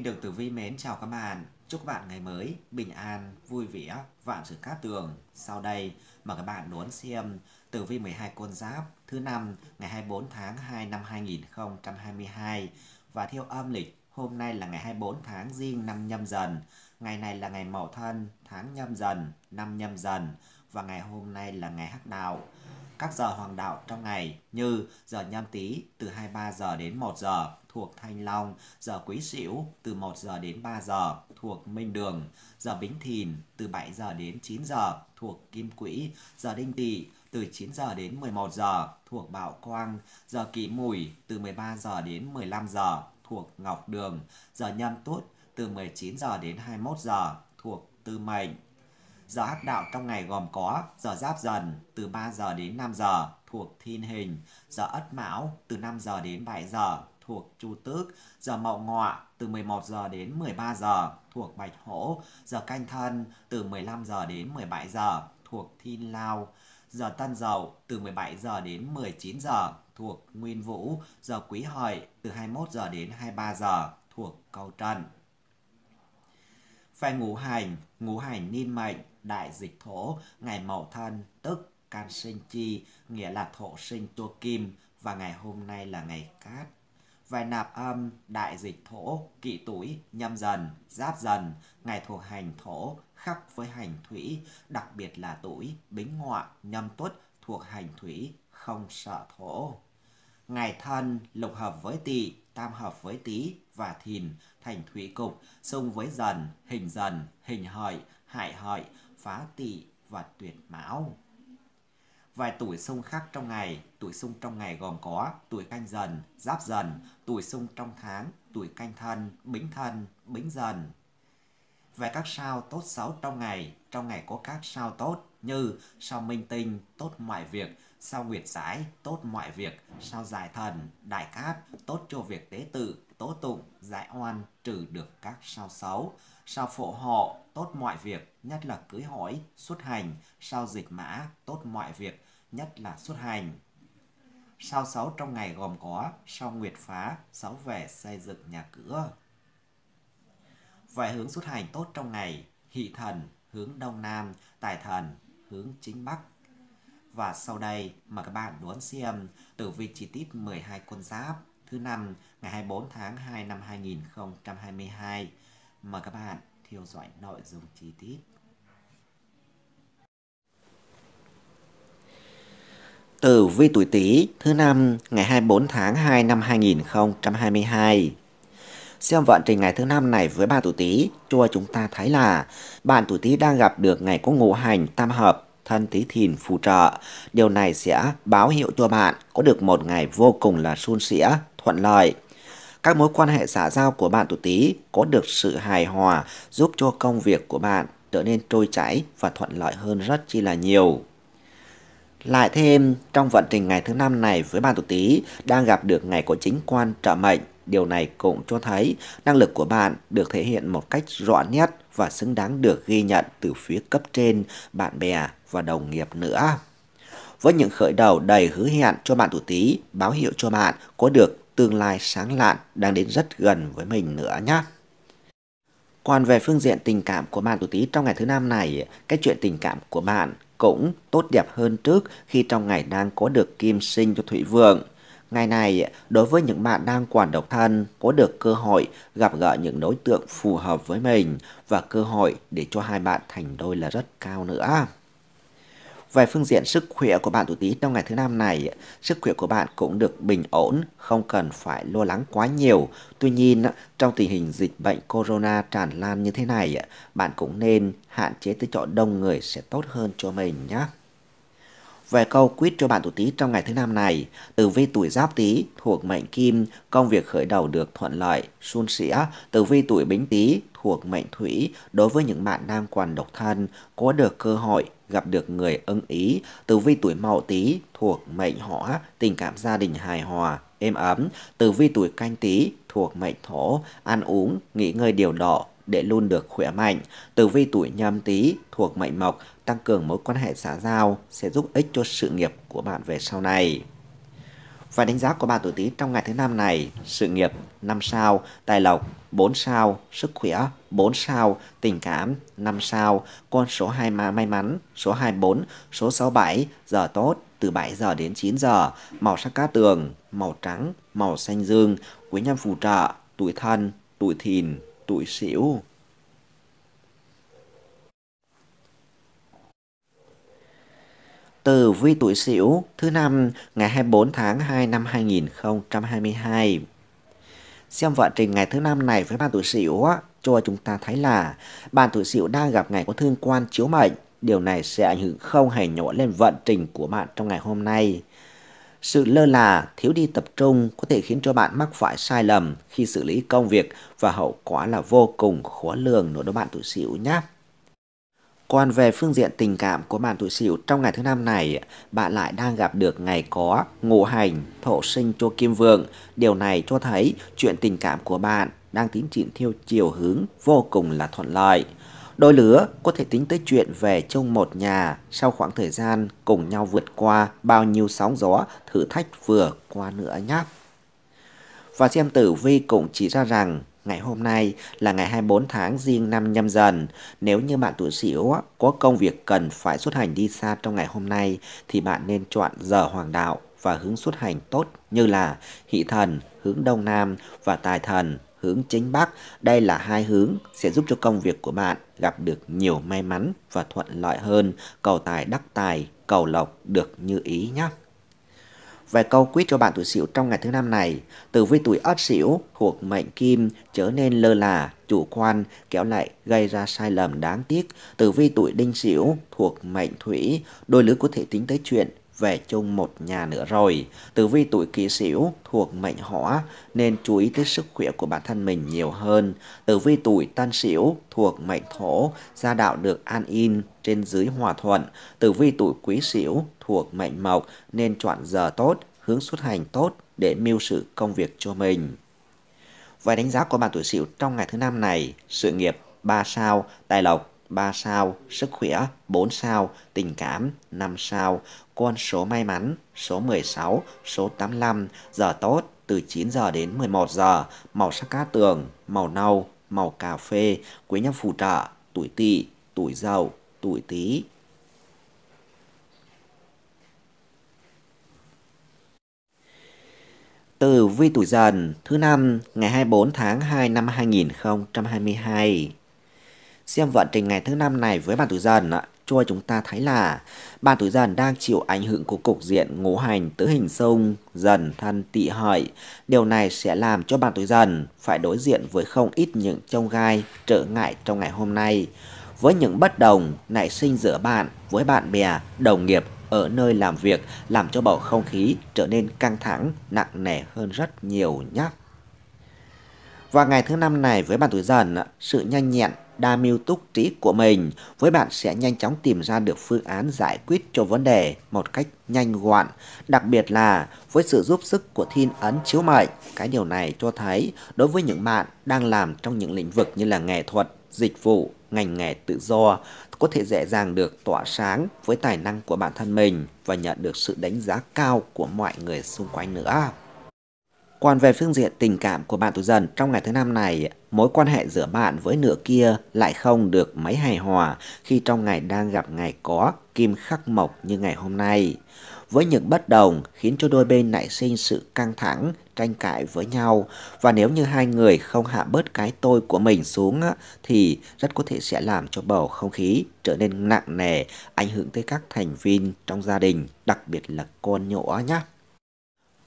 Minh Đường Tử Vi mến chào các bạn. Chúc các bạn ngày mới bình an, vui vẻ, vạn sự cát tường. Sau đây mà các bạn đón xem Tử Vi 12 con giáp thứ năm ngày 24 tháng 2 năm 2022 và theo âm lịch hôm nay là ngày 24 tháng Giêng năm Nhâm Dần. Ngày này là ngày Mậu Thân, tháng Nhâm Dần, năm Nhâm Dần và ngày hôm nay là ngày Hắc Đạo các giờ hoàng đạo trong ngày như giờ nhâm tý từ 23 giờ đến 1 giờ thuộc Thanh Long, giờ Quý Sửu từ 1 giờ đến 3 giờ thuộc Minh Đường, giờ Bính Thìn từ 7 giờ đến 9 giờ thuộc Kim Quỹ, giờ Đinh Tỵ từ 9 giờ đến 11 giờ thuộc Bảo Quang, giờ Kỷ Mùi từ 13 giờ đến 15 giờ thuộc Ngọc Đường, giờ Nhâm Tuất từ 19 giờ đến 21 giờ thuộc Tư Mệnh Giờ hắc đạo trong ngày gồm có giờ giáp dần từ 3 giờ đến 5 giờ thuộc thiên hình, giờ ất mão từ 5 giờ đến 7 giờ thuộc chu tước, giờ mậu ngọ từ 11 giờ đến 13 giờ thuộc bạch hổ, giờ canh thân từ 15 giờ đến 17 giờ thuộc thiên lao, giờ tân dậu từ 17 giờ đến 19 giờ thuộc nguyên vũ, giờ quý hợi từ 21 giờ đến 23 giờ thuộc câu trần. phải ngũ hành, ngũ hành niên mệnh đại dịch thổ ngày mậu thân tức can sinh chi nghĩa là thổ sinh tua kim và ngày hôm nay là ngày cát vài nạp âm đại dịch thổ kỵ tuổi nhâm dần giáp dần ngày thuộc hành thổ khắc với hành thủy đặc biệt là tuổi bính ngọ nhâm tuất thuộc hành thủy không sợ thổ ngày thân lục hợp với tỵ tam hợp với tý và thìn thành thủy cục xung với dần hình dần hình hợi hại hợi phá tỵ và tuyệt mão. Vài tuổi xung khác trong ngày, tuổi xung trong ngày gồm có tuổi canh dần, giáp dần, tuổi xung trong tháng, tuổi canh thân, bính thân, bính dần. Về các sao tốt xấu trong ngày, trong ngày có các sao tốt như sao minh tinh, tốt mọi việc, sao nguyệt giải, tốt mọi việc, sao giải thần, đại cát, tốt cho việc tế tự, tố tụng, giải oan trừ được các sao xấu, sao phổ hộ, tốt mọi việc, nhất là cưới hỏi, xuất hành, sao dịch mã, tốt mọi việc, nhất là xuất hành. Sao xấu trong ngày gồm có sao nguyệt phá, sáu về xây dựng nhà cửa. vài hướng xuất hành tốt trong ngày, hỷ thần, hướng đông nam, tài thần, hướng chính bắc. Và sau đây, mời các bạn đón xem tử vi chi tiết 12 con giáp thứ năm ngày 24 tháng 2 năm 2022. Mời các bạn theo dõi nội dung chi tiết. Tử vi tuổi Tý thứ năm ngày 24 tháng 2 năm 2022. Xem vận trình ngày thứ năm này với ba tuổi Tý, cho chúng ta thấy là bạn tuổi Tý đang gặp được ngày có ngũ hành tam hợp thân tí thìn phù trợ. Điều này sẽ báo hiệu cho bạn có được một ngày vô cùng là suôn sẻ, thuận lợi. Các mối quan hệ xã giao của bạn tuổi tí có được sự hài hòa giúp cho công việc của bạn trở nên trôi chảy và thuận lợi hơn rất chi là nhiều. Lại thêm, trong vận trình ngày thứ năm này với bạn tuổi tí đang gặp được ngày có chính quan trợ mệnh Điều này cũng cho thấy năng lực của bạn được thể hiện một cách rõ nét và xứng đáng được ghi nhận từ phía cấp trên, bạn bè và đồng nghiệp nữa. Với những khởi đầu đầy hứa hẹn cho bạn tuổi Tý, báo hiệu cho bạn có được tương lai sáng lạn đang đến rất gần với mình nữa nhé. Còn về phương diện tình cảm của bạn tuổi Tý trong ngày thứ năm này, cái chuyện tình cảm của bạn cũng tốt đẹp hơn trước khi trong ngày đang có được kim sinh cho Thủy Vượng. Ngày này, đối với những bạn đang quản độc thân có được cơ hội gặp gỡ những đối tượng phù hợp với mình và cơ hội để cho hai bạn thành đôi là rất cao nữa. Về phương diện sức khỏe của bạn tuổi Tý trong ngày thứ năm này, sức khỏe của bạn cũng được bình ổn, không cần phải lo lắng quá nhiều. Tuy nhiên, trong tình hình dịch bệnh corona tràn lan như thế này, bạn cũng nên hạn chế tới chỗ đông người sẽ tốt hơn cho mình nhé về câu quýt cho bạn tuổi Tý trong ngày thứ năm này, tử vi tuổi Giáp Tý thuộc mệnh Kim, công việc khởi đầu được thuận lợi, suôn sẻ. Tử vi tuổi Bính Tý thuộc mệnh Thủy, đối với những bạn đang còn độc thân có được cơ hội gặp được người ưng ý. Tử vi tuổi Mậu Tý thuộc mệnh Hỏa, tình cảm gia đình hài hòa, êm ấm. Tử vi tuổi Canh Tý thuộc mệnh Thổ, ăn uống, nghỉ ngơi điều độ, để luôn được khỏe mạnh. Tử vi tuổi nhâm tý thuộc mệnh mộc, tăng cường mối quan hệ xã giao sẽ giúp ích cho sự nghiệp của bạn về sau này. Và đánh giá của bạn tuổi Tý trong ngày thứ năm này, sự nghiệp 5 sao, tài lộc 4 sao, sức khỏe 4 sao, tình cảm 5 sao, con số 2 mà may mắn, số 24, số 67, giờ tốt từ 7 giờ đến 9 giờ, màu sắc cá tường, màu trắng, màu xanh dương, quý nhân phù trợ, tuổi thân, tuổi thìn, tuổi sửu. từ vi tuổi Sửu thứ năm ngày 24 tháng 2 năm 2022. Xem vận trình ngày thứ năm này với bạn tuổi Sửu cho chúng ta thấy là bạn tuổi Sửu đang gặp ngày có thương quan chiếu mệnh, điều này sẽ ảnh hưởng không hề nhỏ lên vận trình của bạn trong ngày hôm nay. Sự lơ là, thiếu đi tập trung có thể khiến cho bạn mắc phải sai lầm khi xử lý công việc và hậu quả là vô cùng khó lường đối với bạn tuổi Sửu nhé. Còn về phương diện tình cảm của bạn tuổi sửu trong ngày thứ năm này, bạn lại đang gặp được ngày có ngũ hành, thổ sinh cho kim vương. Điều này cho thấy chuyện tình cảm của bạn đang tiến triển theo chiều hướng vô cùng là thuận lợi. Đôi lứa có thể tính tới chuyện về chung một nhà sau khoảng thời gian cùng nhau vượt qua bao nhiêu sóng gió thử thách vừa qua nữa nhé. Và xem tử vi cũng chỉ ra rằng Ngày hôm nay là ngày 24 tháng riêng năm nhâm dần. Nếu như bạn tuổi sửu có công việc cần phải xuất hành đi xa trong ngày hôm nay thì bạn nên chọn giờ hoàng đạo và hướng xuất hành tốt như là hỷ thần hướng đông nam và tài thần hướng chính bắc. Đây là hai hướng sẽ giúp cho công việc của bạn gặp được nhiều may mắn và thuận lợi hơn, cầu tài đắc tài, cầu lộc được như ý nhé. Vài câu quyết cho bạn tuổi Sửu trong ngày thứ năm này, tử vi tuổi Ất Sửu thuộc mệnh Kim trở nên lơ là, chủ quan kéo lại gây ra sai lầm đáng tiếc. Tử vi tuổi Đinh Sửu thuộc mệnh Thủy, đôi lứa có thể tính tới chuyện về chung một nhà nữa rồi. Tử vi tuổi kỷ sửu thuộc mệnh hỏa nên chú ý tới sức khỏe của bản thân mình nhiều hơn. Tử vi tuổi Tân sửu thuộc mệnh thổ, gia đạo được an yên trên dưới hòa thuận. Tử vi tuổi quý sửu thuộc mệnh mộc nên chọn giờ tốt, hướng xuất hành tốt để mưu sự công việc cho mình. Vài đánh giá của bạn tuổi sửu trong ngày thứ năm này, sự nghiệp 3 sao, tài lộc 3 sao, sức khỏe 4 sao, tình cảm 5 sao, con số may mắn số 16, số 85, giờ tốt từ 9 giờ đến 11 giờ, màu sắc cát tường, màu nâu, màu cà phê, quý nhân phù trợ, tuổi tỵ, tuổi dậu, tuổi tý. Từ vi tuổi dần thứ năm ngày 24 tháng 2 năm 2022. Xem vận trình ngày thứ năm này với bạn tuổi dần cho chúng ta thấy là bạn tuổi dần đang chịu ảnh hưởng của cục diện ngũ hành tứ hình xung dần thân tỵ hợi. Điều này sẽ làm cho bạn tuổi dần phải đối diện với không ít những trông gai trở ngại trong ngày hôm nay. Với những bất đồng nảy sinh giữa bạn với bạn bè, đồng nghiệp ở nơi làm việc làm cho bầu không khí trở nên căng thẳng, nặng nề hơn rất nhiều nhé. Và ngày thứ năm này với bạn tuổi dần, sự nhanh nhẹn đa mưu túc trí của mình với bạn sẽ nhanh chóng tìm ra được phương án giải quyết cho vấn đề một cách nhanh gọn đặc biệt là với sự giúp sức của thiên ấn chiếu mệnh cái điều này cho thấy đối với những bạn đang làm trong những lĩnh vực như là nghệ thuật dịch vụ ngành nghề tự do có thể dễ dàng được tỏa sáng với tài năng của bản thân mình và nhận được sự đánh giá cao của mọi người xung quanh nữa. Còn về phương diện tình cảm của bạn tuổi dần trong ngày thứ năm này, mối quan hệ giữa bạn với nửa kia lại không được mấy hài hòa khi trong ngày đang gặp ngày có kim khắc mộc như ngày hôm nay. Với những bất đồng khiến cho đôi bên nảy sinh sự căng thẳng, tranh cãi với nhau và nếu như hai người không hạ bớt cái tôi của mình xuống thì rất có thể sẽ làm cho bầu không khí trở nên nặng nề, ảnh hưởng tới các thành viên trong gia đình, đặc biệt là con nhỏ nhé.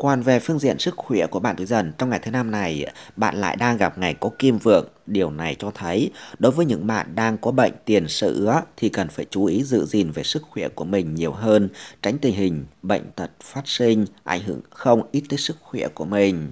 Còn về phương diện sức khỏe của bạn tuổi dần trong ngày thứ năm này, bạn lại đang gặp ngày có kim vượng. Điều này cho thấy đối với những bạn đang có bệnh tiền sử thì cần phải chú ý giữ gìn về sức khỏe của mình nhiều hơn, tránh tình hình bệnh tật phát sinh ảnh hưởng không ít tới sức khỏe của mình.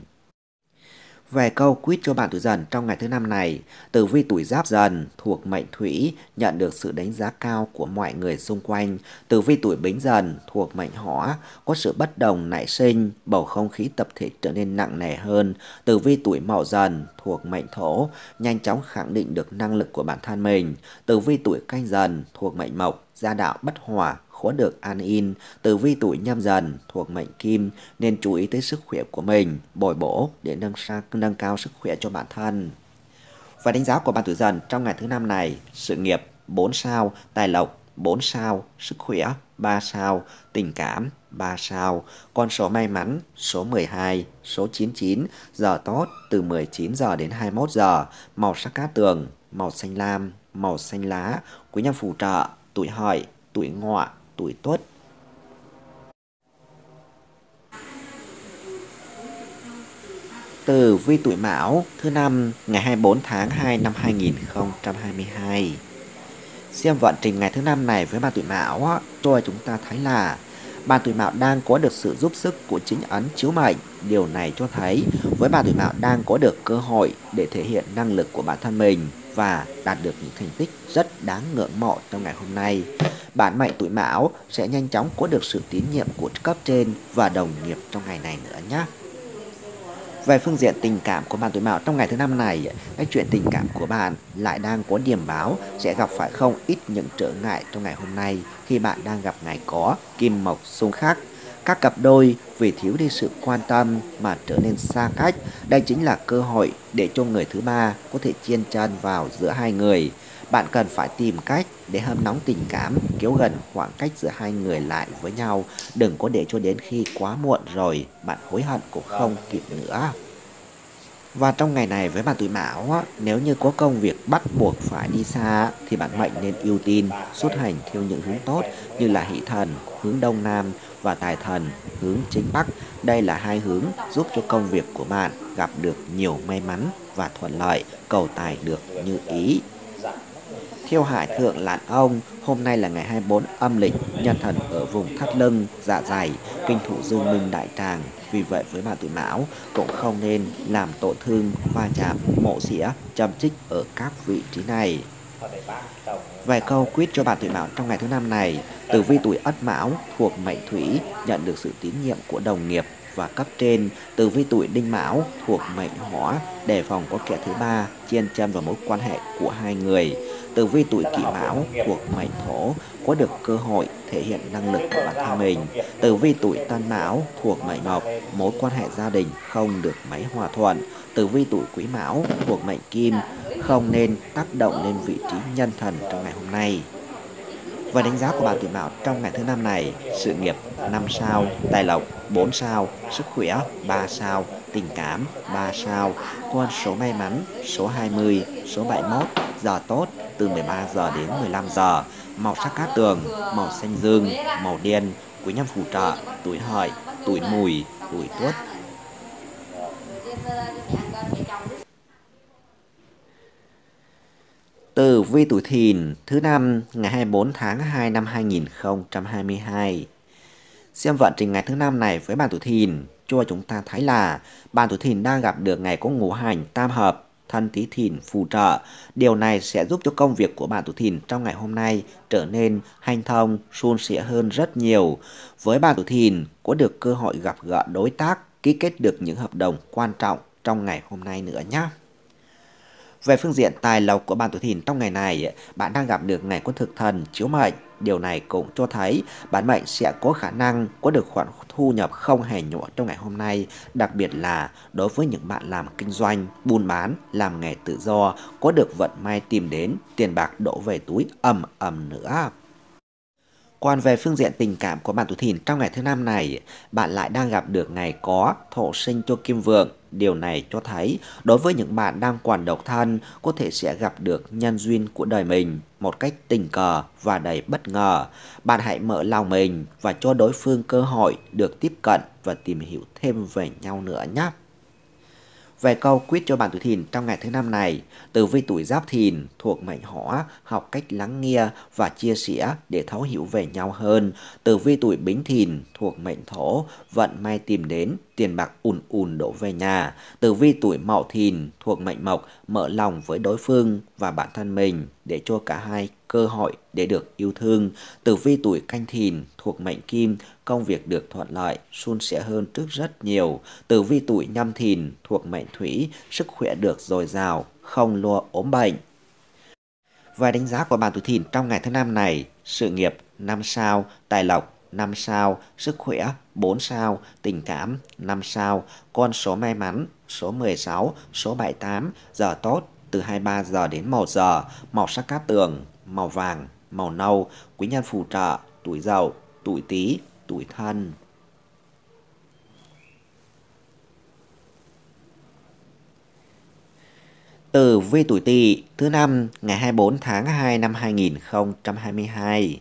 Về câu quýt cho bạn tuổi dần trong ngày thứ năm này, tử vi tuổi giáp dần thuộc mệnh thủy nhận được sự đánh giá cao của mọi người xung quanh. Tử vi tuổi bính dần thuộc mệnh hỏa có sự bất đồng nảy sinh, bầu không khí tập thể trở nên nặng nề hơn. Tử vi tuổi mậu dần thuộc mệnh thổ nhanh chóng khẳng định được năng lực của bản thân mình. Tử vi tuổi canh dần thuộc mệnh mộc gia đạo bất hòa khó được an in từ vi tuổi nhâm dần thuộc mệnh kim nên chú ý tới sức khỏe của mình, bồi bổ để nâng, sang, nâng cao sức khỏe cho bản thân. Và đánh giá của bạn tuổi dần trong ngày thứ năm này, sự nghiệp 4 sao, tài lộc 4 sao, sức khỏe 3 sao, tình cảm 3 sao, con số may mắn số 12, số 99, giờ tốt từ 19 giờ đến 21 giờ, màu sắc cát tường, màu xanh lam, màu xanh lá, quý nhân phù trợ, tuổi hợi, tuổi ngọ, tuổi tuất từ vi tuổi Mão thứ năm ngày 24 tháng 2 năm 2022. Xem vận trình ngày thứ năm này với bạn tuổi Mão, cho chúng ta thấy là bạn tuổi Mão đang có được sự giúp sức của chính ấn chiếu mệnh. Điều này cho thấy với bạn tuổi Mão đang có được cơ hội để thể hiện năng lực của bản thân mình và đạt được những thành tích rất đáng ngưỡng mộ trong ngày hôm nay. Bản mệnh tuổi Mão sẽ nhanh chóng có được sự tín nhiệm của cấp trên và đồng nghiệp trong ngày này nữa nhé. Về phương diện tình cảm của bạn tuổi Mão trong ngày thứ năm này, cái chuyện tình cảm của bạn lại đang có điểm báo sẽ gặp phải không ít những trở ngại trong ngày hôm nay khi bạn đang gặp ngày có kim mộc xung khắc các cặp đôi vì thiếu đi sự quan tâm mà trở nên xa cách. Đây chính là cơ hội để cho người thứ ba có thể chiên chân vào giữa hai người. Bạn cần phải tìm cách để hâm nóng tình cảm, kéo gần khoảng cách giữa hai người lại với nhau. Đừng có để cho đến khi quá muộn rồi, bạn hối hận cũng không kịp nữa. Và trong ngày này với bạn tuổi mão, nếu như có công việc bắt buộc phải đi xa thì bạn mệnh nên ưu tiên xuất hành theo những hướng tốt như là hỷ thần, hướng đông nam và tài thần hướng chính Bắc. Đây là hai hướng giúp cho công việc của bạn gặp được nhiều may mắn và thuận lợi, cầu tài được như ý. Thiêu Hải Thượng Lạn Ông, hôm nay là ngày 24 âm lịch, nhân thần ở vùng thắt lưng, dạ dày, kinh thủ dương minh đại tràng. Vì vậy với bạn tuổi mão cũng không nên làm tổn thương, va chạm, mộ xỉa, châm chích ở các vị trí này. Vài câu quyết cho bạn tuổi Mão trong ngày thứ năm này, tử vi tuổi Ất Mão thuộc mệnh Thủy nhận được sự tín nhiệm của đồng nghiệp và cấp trên, tử vi tuổi Đinh Mão thuộc mệnh Hỏa đề phòng có kẻ thứ ba chen chân vào mối quan hệ của hai người. Tử vi tuổi Kỷ Mão thuộc mệnh Thổ có được cơ hội thể hiện năng lực của bản thân mình. Tử vi tuổi Tân Mão thuộc mệnh Mộc, mối quan hệ gia đình không được mấy hòa thuận tử vi tuổi quý mão thuộc mệnh kim không nên tác động lên vị trí nhân thần trong ngày hôm nay. Và đánh giá của bạn tuổi mão trong ngày thứ năm này, sự nghiệp 5 sao, tài lộc 4 sao, sức khỏe 3 sao, tình cảm 3 sao, con số may mắn số 20, số 71, giờ tốt từ 13 giờ đến 15 giờ, màu sắc cát tường, màu xanh dương, màu đen, quý nhân phù trợ, tuổi hợi, tuổi mùi, tuổi tuất. Tử vi tuổi thìn thứ năm ngày 24 tháng 2 năm 2022. Xem vận trình ngày thứ năm này với bạn tuổi thìn cho chúng ta thấy là bạn tuổi thìn đang gặp được ngày có ngũ hành tam hợp thân tí thìn phù trợ. Điều này sẽ giúp cho công việc của bạn tuổi thìn trong ngày hôm nay trở nên hanh thông, suôn sẻ hơn rất nhiều. Với bạn tuổi thìn có được cơ hội gặp gỡ đối tác, ký kết được những hợp đồng quan trọng trong ngày hôm nay nữa nhé. Về phương diện tài lộc của bạn tuổi thìn trong ngày này, bạn đang gặp được ngày quân thực thần chiếu mệnh. Điều này cũng cho thấy bạn mệnh sẽ có khả năng có được khoản thu nhập không hề nhỏ trong ngày hôm nay, đặc biệt là đối với những bạn làm kinh doanh, buôn bán, làm nghề tự do, có được vận may tìm đến, tiền bạc đổ về túi ầm ầm nữa. Còn về phương diện tình cảm của bạn tuổi thìn trong ngày thứ năm này, bạn lại đang gặp được ngày có thổ sinh cho kim vượng. Điều này cho thấy đối với những bạn đang còn độc thân có thể sẽ gặp được nhân duyên của đời mình một cách tình cờ và đầy bất ngờ. Bạn hãy mở lòng mình và cho đối phương cơ hội được tiếp cận và tìm hiểu thêm về nhau nữa nhé. Về câu quyết cho bản tuổi thìn trong ngày thứ năm này, tử vi tuổi giáp thìn thuộc mệnh hỏa, học cách lắng nghe và chia sẻ để thấu hiểu về nhau hơn. Tử vi tuổi bính thìn thuộc mệnh thổ, vận may tìm đến, tiền bạc ùn ùn đổ về nhà. Tử vi tuổi mậu thìn thuộc mệnh mộc, mở lòng với đối phương và bản thân mình để cho cả hai cơ hội để được yêu thương. Tử vi tuổi canh thìn thuộc mệnh kim, công việc được thuận lợi, suôn sẻ hơn trước rất nhiều. Tử vi tuổi nhâm thìn thuộc mệnh thủy, sức khỏe được dồi dào, không lo ốm bệnh. Và đánh giá của bạn tuổi thìn trong ngày thứ năm này, sự nghiệp 5 sao, tài lộc 5 sao, sức khỏe 4 sao, tình cảm 5 sao, con số may mắn số 16, số 78, giờ tốt từ 23 giờ đến 1 giờ, màu sắc cát tường màu vàng, màu nâu, quý nhân phù trợ, tuổi giàu, tuổi tý, tuổi thân. từ vi tuổi Tỵ thứ năm ngày 24 tháng 2 năm 2022.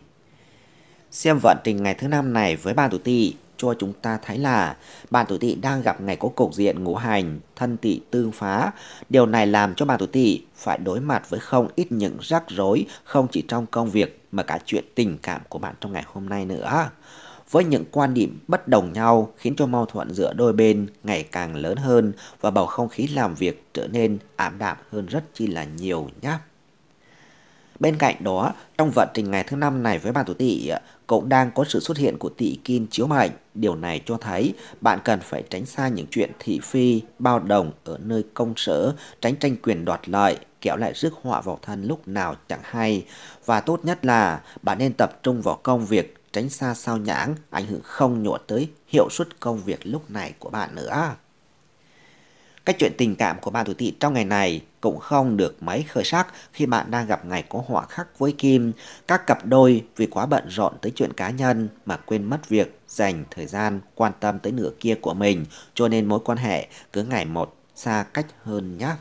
Xem vận trình ngày thứ năm này với ba tuổi Tỵ cho chúng ta thấy là bạn tuổi tỵ đang gặp ngày có cục diện ngũ hành, thân tỵ tương phá. Điều này làm cho bạn tuổi tỵ phải đối mặt với không ít những rắc rối không chỉ trong công việc mà cả chuyện tình cảm của bạn trong ngày hôm nay nữa. Với những quan điểm bất đồng nhau khiến cho mâu thuẫn giữa đôi bên ngày càng lớn hơn và bầu không khí làm việc trở nên ảm đạm hơn rất chi là nhiều nhé. Bên cạnh đó, trong vận trình ngày thứ năm này với bạn tuổi tỵ cũng đang có sự xuất hiện của tỵ kim chiếu mệnh. Điều này cho thấy bạn cần phải tránh xa những chuyện thị phi, bao đồng ở nơi công sở, tránh tranh quyền đoạt lợi, kéo lại rước họa vào thân lúc nào chẳng hay. Và tốt nhất là bạn nên tập trung vào công việc, tránh xa sao nhãng, ảnh hưởng không nhỏ tới hiệu suất công việc lúc này của bạn nữa. Cái chuyện tình cảm của bạn tuổi tỵ trong ngày này cũng không được mấy khởi sắc khi bạn đang gặp ngày có họa khắc với kim. Các cặp đôi vì quá bận rộn tới chuyện cá nhân mà quên mất việc dành thời gian quan tâm tới nửa kia của mình cho nên mối quan hệ cứ ngày một xa cách hơn nhé.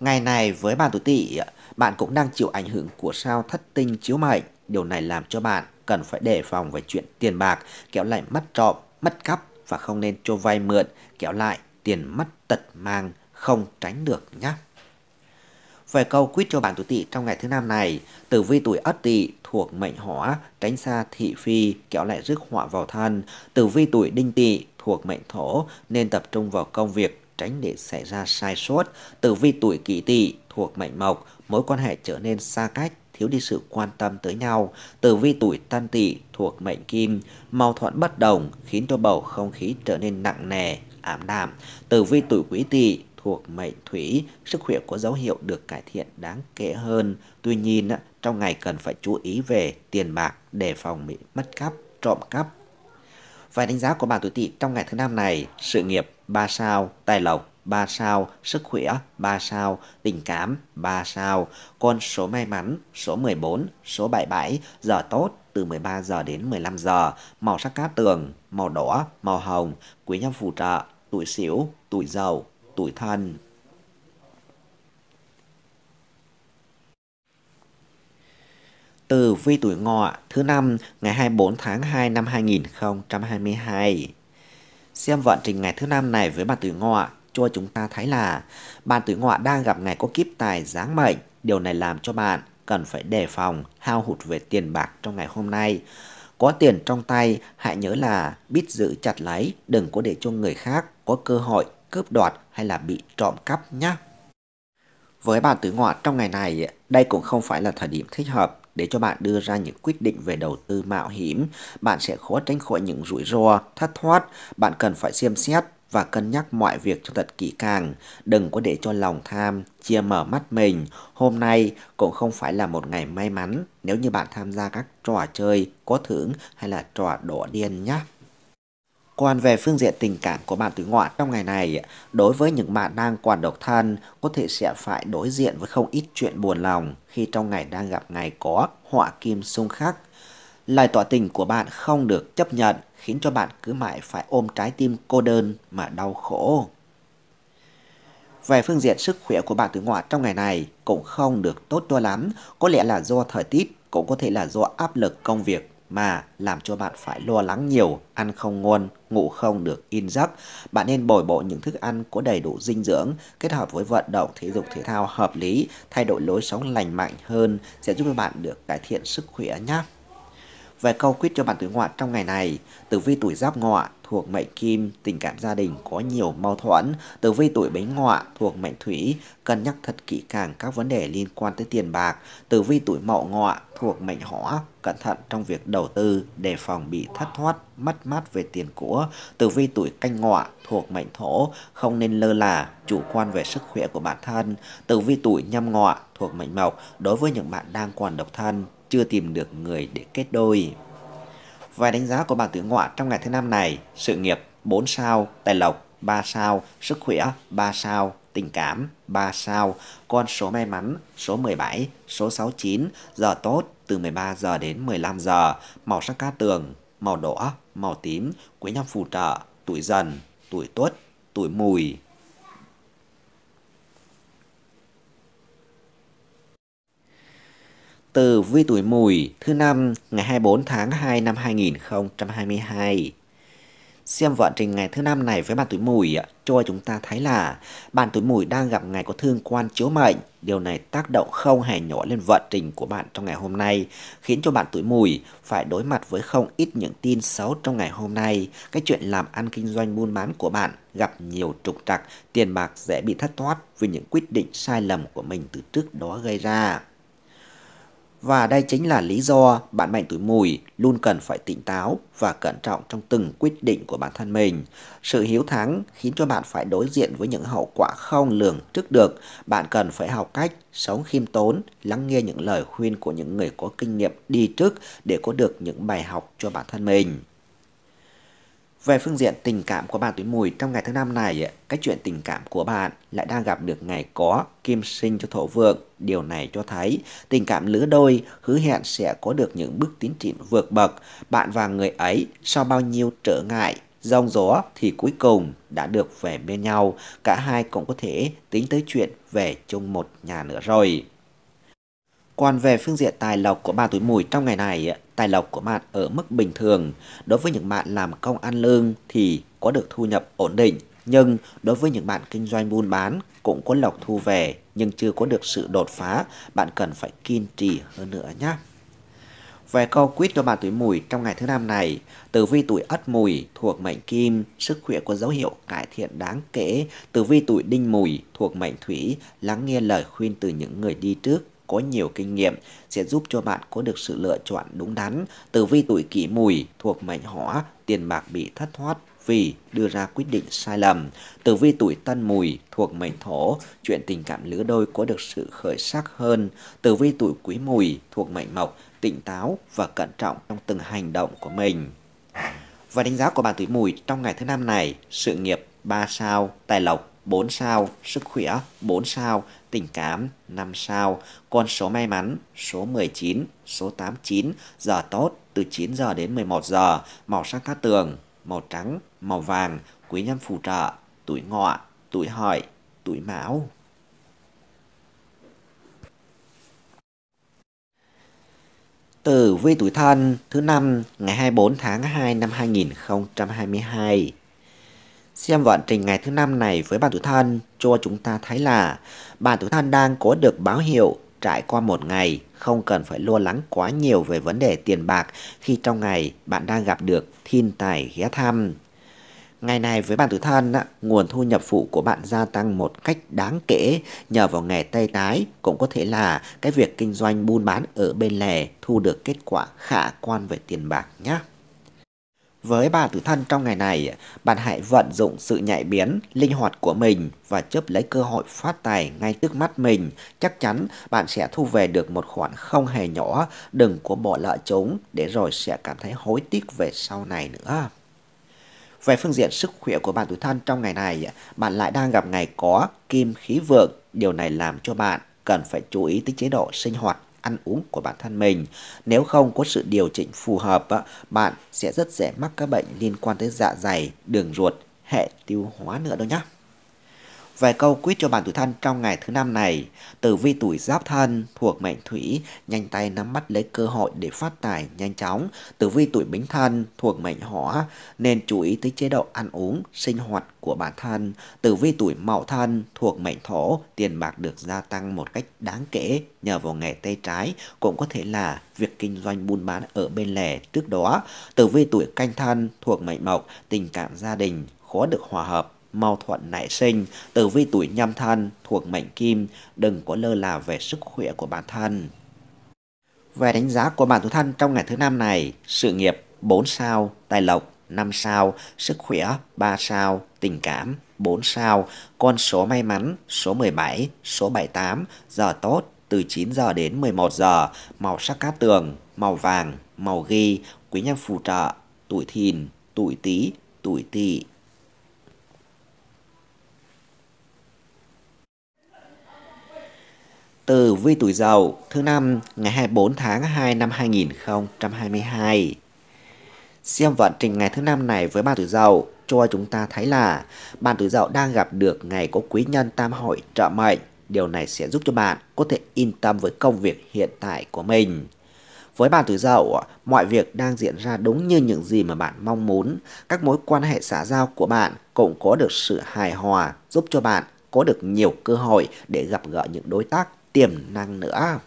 Ngày này với bạn tuổi tỵ, bạn cũng đang chịu ảnh hưởng của sao thất tinh chiếu mệnh. Điều này làm cho bạn cần phải đề phòng về chuyện tiền bạc, kéo lại mất trộm, mất cắp và không nên cho vay mượn, kéo lại tiền mất tật mang không tránh được nhé. vài câu quýt cho bạn tuổi tỵ trong ngày thứ năm này, tử vi tuổi ất tỵ thuộc mệnh hỏa, tránh xa thị phi, kéo lại rước họa vào thân. Tử vi tuổi đinh tỵ thuộc mệnh thổ nên tập trung vào công việc tránh để xảy ra sai sót. Tử vi tuổi kỷ tỵ thuộc mệnh mộc, mối quan hệ trở nên xa cách, thiếu đi sự quan tâm tới nhau. Tử vi tuổi tân tỵ thuộc mệnh kim, mâu thuẫn bất đồng khiến cho bầu không khí trở nên nặng nề, ảm đạm, tử vi tuổi quý tỵ thuộc mệnh thủy, sức khỏe có dấu hiệu được cải thiện đáng kể hơn. Tuy nhiên, trong ngày cần phải chú ý về tiền bạc để phòng bị mất cắp, trộm cắp. Vài đánh giá của bạn tuổi tỵ trong ngày thứ năm này, sự nghiệp 3 sao, tài lộc 3 sao, sức khỏe 3 sao, tình cảm 3 sao, con số may mắn số 14, số 77, giờ tốt từ 13 giờ đến 15 giờ, màu sắc cát tường, màu đỏ, màu hồng, quý nhân phù trợ tuổi xỉu, tuổi giàu, tuổi thân. Từ vi tuổi ngọ thứ năm ngày 24 tháng 2 năm 2022. Xem vận trình ngày thứ năm này với bạn tuổi ngọ cho chúng ta thấy là bạn tuổi ngọ đang gặp ngày có kiếp tài giáng mệnh. Điều này làm cho bạn cần phải đề phòng hao hụt về tiền bạc trong ngày hôm nay có tiền trong tay, hãy nhớ là biết giữ chặt lấy, đừng có để cho người khác có cơ hội cướp đoạt hay là bị trộm cắp nhé. Với bạn tứ ngọ trong ngày này, đây cũng không phải là thời điểm thích hợp để cho bạn đưa ra những quyết định về đầu tư mạo hiểm. Bạn sẽ khó tránh khỏi những rủi ro, thất thoát. Bạn cần phải xem xét và cân nhắc mọi việc cho thật kỹ càng, đừng có để cho lòng tham chia mở mắt mình. Hôm nay cũng không phải là một ngày may mắn nếu như bạn tham gia các trò chơi có thưởng hay là trò đổ điên nhé. Còn về phương diện tình cảm của bạn tuổi ngọ trong ngày này, đối với những bạn đang còn độc thân, có thể sẽ phải đối diện với không ít chuyện buồn lòng khi trong ngày đang gặp ngày có họa kim xung khắc. Lời tỏ tình của bạn không được chấp nhận khiến cho bạn cứ mãi phải ôm trái tim cô đơn mà đau khổ. Về phương diện sức khỏe của bạn tử ngoại trong ngày này cũng không được tốt cho lắm, có lẽ là do thời tiết, cũng có thể là do áp lực công việc mà làm cho bạn phải lo lắng nhiều, ăn không ngon, ngủ không được yên giấc. Bạn nên bồi bổ những thức ăn có đầy đủ dinh dưỡng, kết hợp với vận động thể dục thể thao hợp lý, thay đổi lối sống lành mạnh hơn sẽ giúp bạn được cải thiện sức khỏe nhé về câu quyết cho bản tuổi ngọ trong ngày này, tử vi tuổi giáp ngọ thuộc mệnh kim, tình cảm gia đình có nhiều mâu thuẫn, tử vi tuổi bính ngọ thuộc mệnh thủy, cân nhắc thật kỹ càng các vấn đề liên quan tới tiền bạc, tử vi tuổi mậu ngọ thuộc mệnh hỏa, cẩn thận trong việc đầu tư, đề phòng bị thất thoát, mất mát về tiền của, tử vi tuổi canh ngọ thuộc mệnh thổ, không nên lơ là, chủ quan về sức khỏe của bản thân, tử vi tuổi nhâm ngọ thuộc mệnh mộc, đối với những bạn đang còn độc thân, chưa tìm được người để kết đôi. Vài đánh giá của bảng tử ngoại trong ngày thứ năm này, sự nghiệp 4 sao, tài lộc 3 sao, sức khỏe 3 sao, tình cảm 3 sao, con số may mắn số 17, số 69, giờ tốt từ 13 giờ đến 15 giờ, màu sắc cát tường, màu đỏ, màu tím, quý nhân phù trợ, tuổi dần, tuổi tuất, tuổi mùi. Từ vi tuổi mùi thứ năm ngày 24 tháng 2 năm 2022. Xem vận trình ngày thứ năm này với bạn tuổi mùi cho chúng ta thấy là bạn tuổi mùi đang gặp ngày có thương quan chiếu mệnh. Điều này tác động không hề nhỏ lên vận trình của bạn trong ngày hôm nay, khiến cho bạn tuổi mùi phải đối mặt với không ít những tin xấu trong ngày hôm nay. Cái chuyện làm ăn kinh doanh buôn bán của bạn gặp nhiều trục trặc, tiền bạc dễ bị thất thoát vì những quyết định sai lầm của mình từ trước đó gây ra. Và đây chính là lý do bạn mệnh tuổi mùi luôn cần phải tỉnh táo và cẩn trọng trong từng quyết định của bản thân mình. Sự hiếu thắng khiến cho bạn phải đối diện với những hậu quả không lường trước được. Bạn cần phải học cách sống khiêm tốn, lắng nghe những lời khuyên của những người có kinh nghiệm đi trước để có được những bài học cho bản thân mình. Về phương diện tình cảm của bạn tuổi mùi trong ngày thứ năm này, cái chuyện tình cảm của bạn lại đang gặp được ngày có kim sinh cho thổ vượng. Điều này cho thấy tình cảm lứa đôi hứa hẹn sẽ có được những bước tiến triển vượt bậc. Bạn và người ấy sau bao nhiêu trở ngại, rong gió thì cuối cùng đã được về bên nhau. Cả hai cũng có thể tính tới chuyện về chung một nhà nữa rồi. Còn về phương diện tài lộc của ba tuổi mùi trong ngày này, tài lộc của bạn ở mức bình thường. Đối với những bạn làm công ăn lương thì có được thu nhập ổn định. Nhưng đối với những bạn kinh doanh buôn bán cũng có lộc thu về nhưng chưa có được sự đột phá, bạn cần phải kiên trì hơn nữa nhé. Về câu quyết cho bạn tuổi mùi trong ngày thứ năm này, tử vi tuổi ất mùi thuộc mệnh kim, sức khỏe có dấu hiệu cải thiện đáng kể. Tử vi tuổi đinh mùi thuộc mệnh thủy, lắng nghe lời khuyên từ những người đi trước có nhiều kinh nghiệm sẽ giúp cho bạn có được sự lựa chọn đúng đắn Tử vi tuổi kỷ mùi thuộc mệnh hỏa, tiền bạc bị thất thoát vì đưa ra quyết định sai lầm. Tử vi tuổi tân mùi thuộc mệnh thổ, chuyện tình cảm lứa đôi có được sự khởi sắc hơn. Tử vi tuổi quý mùi thuộc mệnh mộc, tỉnh táo và cẩn trọng trong từng hành động của mình. Và đánh giá của bạn tuổi mùi trong ngày thứ năm này, sự nghiệp 3 sao, tài lộc 4 sao, sức khỏe 4 sao, tình cảm 5 sao, con số may mắn số 19, số 89, giờ tốt từ 9 giờ đến 11 giờ, màu sắc cát tường, màu trắng, màu vàng, quý nhân phù trợ, tuổi ngọ, tuổi hợi, tuổi mão. Tử vi tuổi thân thứ năm ngày 24 tháng 2 năm 2022 Xem vận trình ngày thứ năm này với bạn tuổi thân cho chúng ta thấy là bạn tuổi thân đang có được báo hiệu trải qua một ngày, không cần phải lo lắng quá nhiều về vấn đề tiền bạc khi trong ngày bạn đang gặp được thiên tài ghé thăm. Ngày này với bạn tuổi thân, nguồn thu nhập phụ của bạn gia tăng một cách đáng kể nhờ vào nghề tay tái, cũng có thể là cái việc kinh doanh buôn bán ở bên lề thu được kết quả khả quan về tiền bạc nhé. Với bà tử thân trong ngày này, bạn hãy vận dụng sự nhạy biến, linh hoạt của mình và chấp lấy cơ hội phát tài ngay trước mắt mình. Chắc chắn bạn sẽ thu về được một khoản không hề nhỏ, đừng có bỏ lỡ chúng để rồi sẽ cảm thấy hối tiếc về sau này nữa. Về phương diện sức khỏe của bạn tuổi thân trong ngày này, bạn lại đang gặp ngày có kim khí vượng. Điều này làm cho bạn cần phải chú ý tới chế độ sinh hoạt ăn uống của bản thân mình. Nếu không có sự điều chỉnh phù hợp, bạn sẽ rất dễ mắc các bệnh liên quan tới dạ dày, đường ruột, hệ tiêu hóa nữa đâu nhé. Vài câu quyết cho bản tuổi thân trong ngày thứ năm này, tử vi tuổi giáp thân thuộc mệnh thủy, nhanh tay nắm bắt lấy cơ hội để phát tài nhanh chóng. Tử vi tuổi bính thân thuộc mệnh hỏa, nên chú ý tới chế độ ăn uống, sinh hoạt của bản thân. Tử vi tuổi mậu thân thuộc mệnh thổ, tiền bạc được gia tăng một cách đáng kể nhờ vào nghề tay trái, cũng có thể là việc kinh doanh buôn bán ở bên lề trước đó. Tử vi tuổi canh thân thuộc mệnh mộc, tình cảm gia đình khó được hòa hợp mâu thuẫn nảy sinh từ vi tuổi nhâm thân thuộc mệnh kim, đừng có lơ là về sức khỏe của bản thân. Về đánh giá của bản tuổi thân trong ngày thứ năm này, sự nghiệp 4 sao, tài lộc 5 sao, sức khỏe 3 sao, tình cảm 4 sao, con số may mắn số 17, số 78, giờ tốt từ 9 giờ đến 11 giờ, màu sắc cát tường, màu vàng, màu ghi, quý nhân phù trợ, tuổi thìn, tuổi tý, tuổi tỵ. tử vi tuổi dậu thứ năm ngày 24 tháng 2 năm 2022. Xem vận trình ngày thứ năm này với bạn tuổi dậu cho chúng ta thấy là bạn tuổi dậu đang gặp được ngày có quý nhân tam hội trợ mệnh. Điều này sẽ giúp cho bạn có thể yên tâm với công việc hiện tại của mình. Với bạn tuổi dậu, mọi việc đang diễn ra đúng như những gì mà bạn mong muốn. Các mối quan hệ xã giao của bạn cũng có được sự hài hòa giúp cho bạn có được nhiều cơ hội để gặp gỡ những đối tác tiềm năng nữa.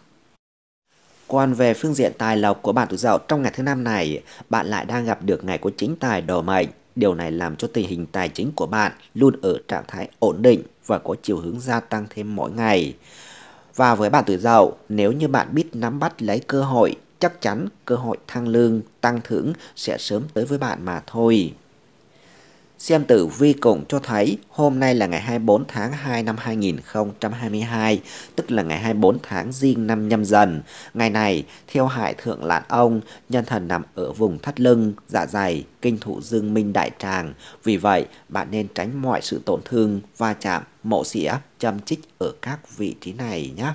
Còn về phương diện tài lộc của bạn tuổi dậu trong ngày thứ năm này, bạn lại đang gặp được ngày của chính tài đồ mệnh. Điều này làm cho tình hình tài chính của bạn luôn ở trạng thái ổn định và có chiều hướng gia tăng thêm mỗi ngày. Và với bạn tuổi dậu, nếu như bạn biết nắm bắt lấy cơ hội, chắc chắn cơ hội thăng lương, tăng thưởng sẽ sớm tới với bạn mà thôi. Xem tử vi cũng cho thấy hôm nay là ngày 24 tháng 2 năm 2022, tức là ngày 24 tháng Giêng năm nhâm dần. Ngày này, theo Hải Thượng Lạn Ông, nhân thần nằm ở vùng thắt lưng, dạ dày, kinh thụ dương minh đại tràng. Vì vậy, bạn nên tránh mọi sự tổn thương, va chạm, mộ xỉa, châm chích ở các vị trí này nhé.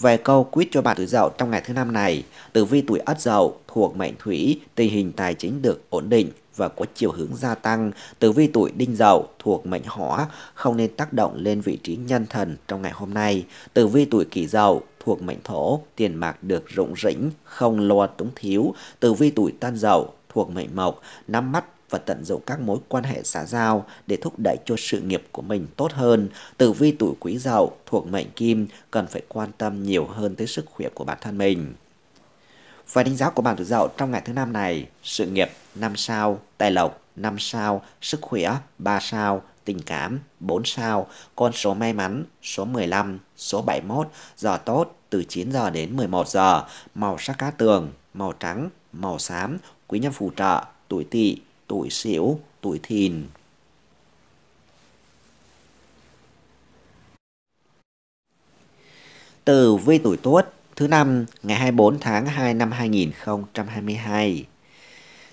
Về câu quyết cho bạn tuổi dậu trong ngày thứ năm này, tử vi tuổi ất dậu thuộc mệnh thủy, tình hình tài chính được ổn định, và có chiều hướng gia tăng từ vi tuổi đinh dậu thuộc mệnh hỏa không nên tác động lên vị trí nhân thần trong ngày hôm nay. Từ vi tuổi kỷ dậu thuộc mệnh thổ, tiền bạc được rộng rỉnh, không lo túng thiếu. Từ vi tuổi tân dậu thuộc mệnh mộc, nắm mắt và tận dụng các mối quan hệ xã giao để thúc đẩy cho sự nghiệp của mình tốt hơn. Tử vi tuổi quý dậu thuộc mệnh kim cần phải quan tâm nhiều hơn tới sức khỏe của bản thân mình. Và đánh giá của bảng tử dậu trong ngày thứ năm này, sự nghiệp 5 sao, tài lộc 5 sao, sức khỏe 3 sao, tình cảm 4 sao, con số may mắn số 15, số 71, giờ tốt từ 9 giờ đến 11 giờ, màu sắc cá tường, màu trắng, màu xám, quý nhân phù trợ, tuổi tỵ, tuổi sửu, tuổi thìn. Từ vi tuổi tuất thứ năm ngày 24 tháng 2 năm 2022.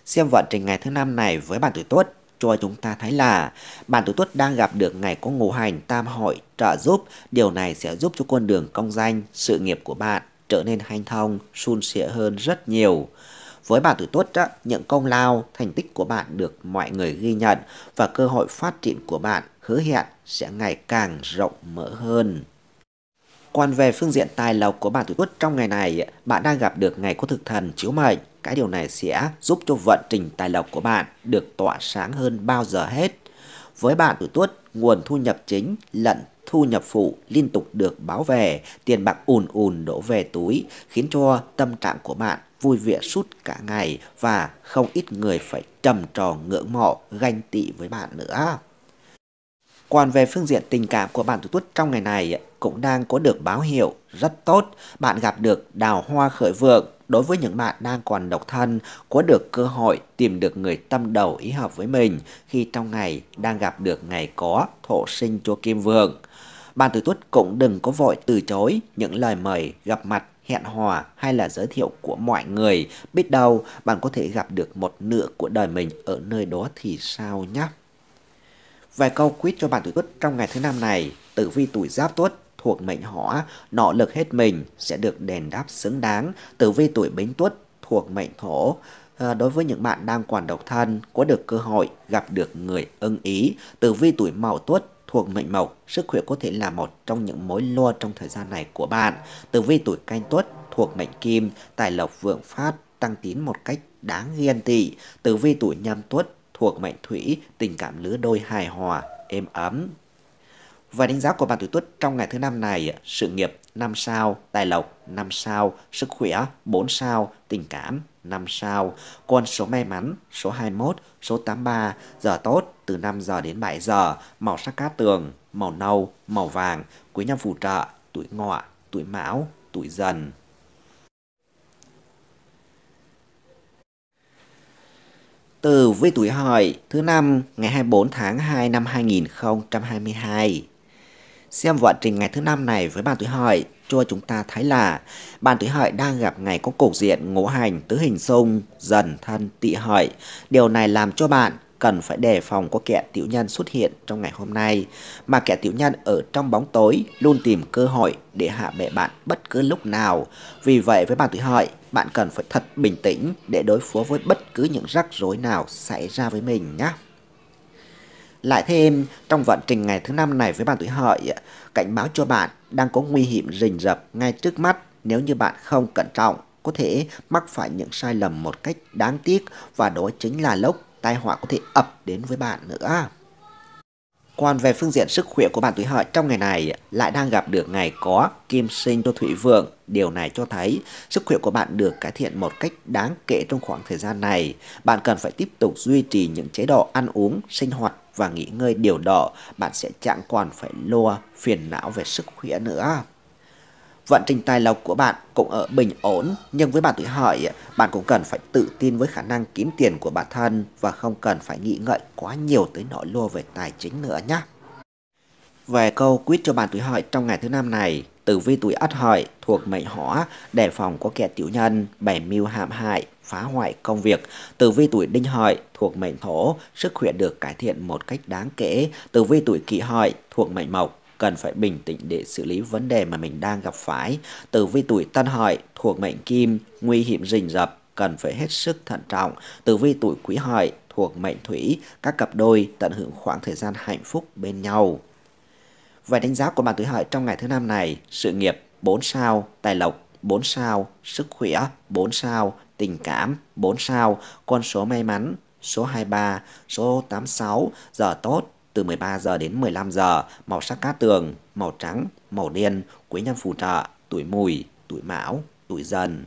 Xem vận trình ngày thứ năm này với bạn tuổi tuất cho chúng ta thấy là bạn tuổi tuất đang gặp được ngày có ngũ hành tam hội trợ giúp, điều này sẽ giúp cho con đường công danh, sự nghiệp của bạn trở nên hanh thông, suôn sẻ hơn rất nhiều. Với bạn tuổi tuất, những công lao, thành tích của bạn được mọi người ghi nhận và cơ hội phát triển của bạn hứa hẹn sẽ ngày càng rộng mở hơn. Còn về phương diện tài lộc của bạn tuổi tuất trong ngày này, bạn đang gặp được ngày có thực thần chiếu mệnh. Cái điều này sẽ giúp cho vận trình tài lộc của bạn được tỏa sáng hơn bao giờ hết. Với bạn tuổi tuất, nguồn thu nhập chính lẫn thu nhập phụ liên tục được báo về, tiền bạc ùn ùn đổ về túi, khiến cho tâm trạng của bạn vui vẻ suốt cả ngày và không ít người phải trầm trò ngưỡng mộ, ganh tị với bạn nữa. Còn về phương diện tình cảm của bạn tuổi tuất trong ngày này, cũng đang có được báo hiệu rất tốt. Bạn gặp được đào hoa khởi vượng. Đối với những bạn đang còn độc thân, có được cơ hội tìm được người tâm đầu ý hợp với mình khi trong ngày đang gặp được ngày có thổ sinh cho kim vượng. Bạn tuổi tuất cũng đừng có vội từ chối những lời mời gặp mặt hẹn hò hay là giới thiệu của mọi người. Biết đâu bạn có thể gặp được một nửa của đời mình ở nơi đó thì sao nhé. Vài câu quyết cho bạn tuổi tuất trong ngày thứ năm này. Tử vi tuổi giáp tuất thuộc mệnh hỏa, nỗ lực hết mình sẽ được đền đáp xứng đáng. Tử vi tuổi bính tuất thuộc mệnh thổ. À, đối với những bạn đang quản độc thân, có được cơ hội gặp được người ưng ý, tử vi tuổi mậu tuất thuộc mệnh mộc, sức khỏe có thể là một trong những mối lo trong thời gian này của bạn. Tử vi tuổi canh tuất thuộc mệnh kim, tài lộc vượng phát, tăng tín một cách đáng ghen tị. Tử vi tuổi nhâm tuất thuộc mệnh thủy, tình cảm lứa đôi hài hòa, êm ấm, và đánh giá của bạn tuổi Tuất trong ngày thứ năm này, sự nghiệp 5 sao, tài lộc 5 sao, sức khỏe 4 sao, tình cảm 5 sao. con số may mắn số 21, số 83, giờ tốt từ 5 giờ đến 7 giờ, màu sắc cát tường, màu nâu, màu vàng, quý nhân phù trợ, tuổi ngọ, tuổi mão, tuổi dần. Từ với tuổi hợi thứ năm ngày 24 tháng 2 năm 2022. Xem vận trình ngày thứ năm này với bàn tuổi hợi cho chúng ta thấy là bàn tuổi hợi đang gặp ngày có cục diện ngũ hành tứ hình xung dần thân tỵ hợi. Điều này làm cho bạn cần phải đề phòng có kẻ tiểu nhân xuất hiện trong ngày hôm nay mà kẻ tiểu nhân ở trong bóng tối luôn tìm cơ hội để hạ bệ bạn bất cứ lúc nào vì vậy với bàn tuổi hợi bạn cần phải thật bình tĩnh để đối phó với bất cứ những rắc rối nào xảy ra với mình nhé lại thêm, trong vận trình ngày thứ năm này với bạn tuổi hợi, cảnh báo cho bạn đang có nguy hiểm rình rập ngay trước mắt nếu như bạn không cẩn trọng, có thể mắc phải những sai lầm một cách đáng tiếc và đó chính là lốc tai họa có thể ập đến với bạn nữa. Còn về phương diện sức khỏe của bạn tuổi hợi trong ngày này lại đang gặp được ngày có kim sinh cho thủy vượng. Điều này cho thấy sức khỏe của bạn được cải thiện một cách đáng kể trong khoảng thời gian này. Bạn cần phải tiếp tục duy trì những chế độ ăn uống, sinh hoạt và nghỉ ngơi điều độ. Bạn sẽ chẳng còn phải lo phiền não về sức khỏe nữa vận trình tài lộc của bạn cũng ở bình ổn nhưng với bạn tuổi hợi bạn cũng cần phải tự tin với khả năng kiếm tiền của bản thân và không cần phải nghĩ ngợi quá nhiều tới nỗi lua về tài chính nữa nhé. Về câu quyết cho bạn tuổi hợi trong ngày thứ năm này, tử vi tuổi ất hợi thuộc mệnh hỏa, đề phòng có kẻ tiểu nhân, bày mưu hãm hại, phá hoại công việc. Tử vi tuổi đinh hợi thuộc mệnh thổ, sức khỏe được cải thiện một cách đáng kể. Tử vi tuổi kỷ hợi thuộc mệnh mộc, cần phải bình tĩnh để xử lý vấn đề mà mình đang gặp phải. Tử vi tuổi tân hợi thuộc mệnh kim, nguy hiểm rình rập, cần phải hết sức thận trọng. Tử vi tuổi quý hợi thuộc mệnh thủy, các cặp đôi tận hưởng khoảng thời gian hạnh phúc bên nhau. Và đánh giá của bạn tuổi hợi trong ngày thứ năm này, sự nghiệp 4 sao, tài lộc 4 sao, sức khỏe 4 sao, tình cảm 4 sao, con số may mắn số 23, số 86, giờ tốt từ 13 giờ đến 15 giờ, màu sắc cát tường, màu trắng, màu đen, quý nhân phù trợ, tuổi mùi, tuổi mão, tuổi dần.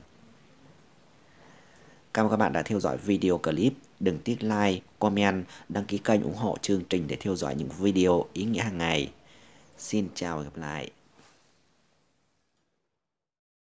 Cảm ơn các bạn đã theo dõi video clip. Đừng tiếc like, comment, đăng ký kênh ủng hộ chương trình để theo dõi những video ý nghĩa hàng ngày. Xin chào và gặp lại.